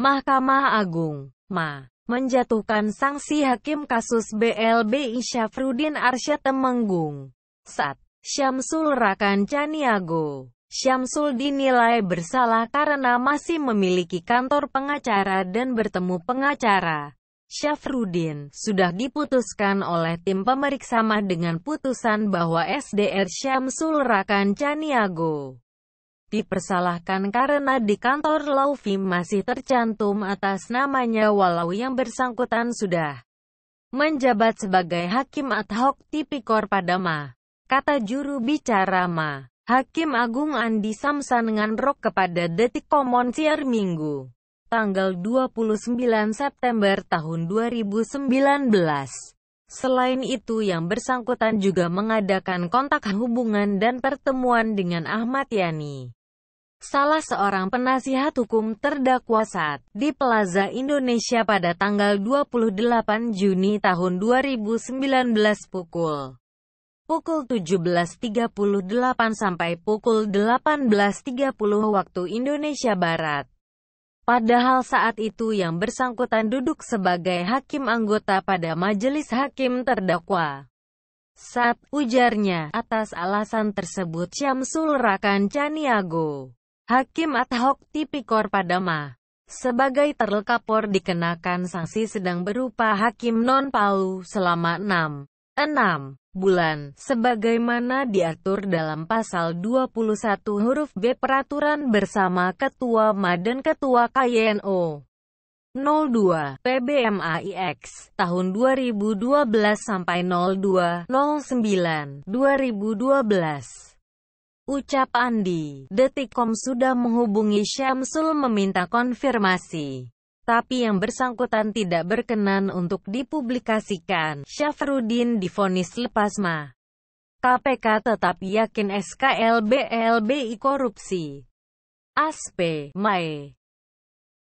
Mahkamah Agung, MA, menjatuhkan sanksi hakim kasus BLBI Syafruddin Arsyad Temenggung. Sat. Syamsul Rakan Caniago. Syamsul dinilai bersalah karena masih memiliki kantor pengacara dan bertemu pengacara. Syafruddin sudah diputuskan oleh tim pemeriksa dengan putusan bahwa SDR Syamsul Rakan Caniago dipersalahkan karena di kantor Lauvim masih tercantum atas namanya walau yang bersangkutan sudah menjabat sebagai Hakim ad hoc tipikor pada Ma. Kata juru bicara Ma. Hakim Agung Andi Samsan nganrok kepada Detik Komon siar Minggu tanggal 29 September tahun 2019. Selain itu yang bersangkutan juga mengadakan kontak hubungan dan pertemuan dengan Ahmad Yani salah seorang penasihat hukum terdakwa saat di Plaza Indonesia pada tanggal 28 Juni tahun 2019 pukul pukul 17.38 sampai pukul 18.30 waktu Indonesia Barat. Padahal saat itu yang bersangkutan duduk sebagai hakim anggota pada majelis hakim terdakwa. Saat ujarnya, atas alasan tersebut Syamsul Rakan Caniago Hakim Ad-Hoc Tipikor Ma. sebagai terlekapor dikenakan sanksi sedang berupa hakim non palu selama 6, 6 bulan, sebagaimana diatur dalam pasal 21 huruf B Peraturan bersama Ketua dan Ketua KYNO. 02 PBMAIX tahun 2012 sampai 02 09 2012 Ucap Andi, Detikom sudah menghubungi Syamsul meminta konfirmasi. Tapi yang bersangkutan tidak berkenan untuk dipublikasikan. Syafruddin difonis lepas ma. KPK tetap yakin SKLBLBI korupsi. Aspe, Mae.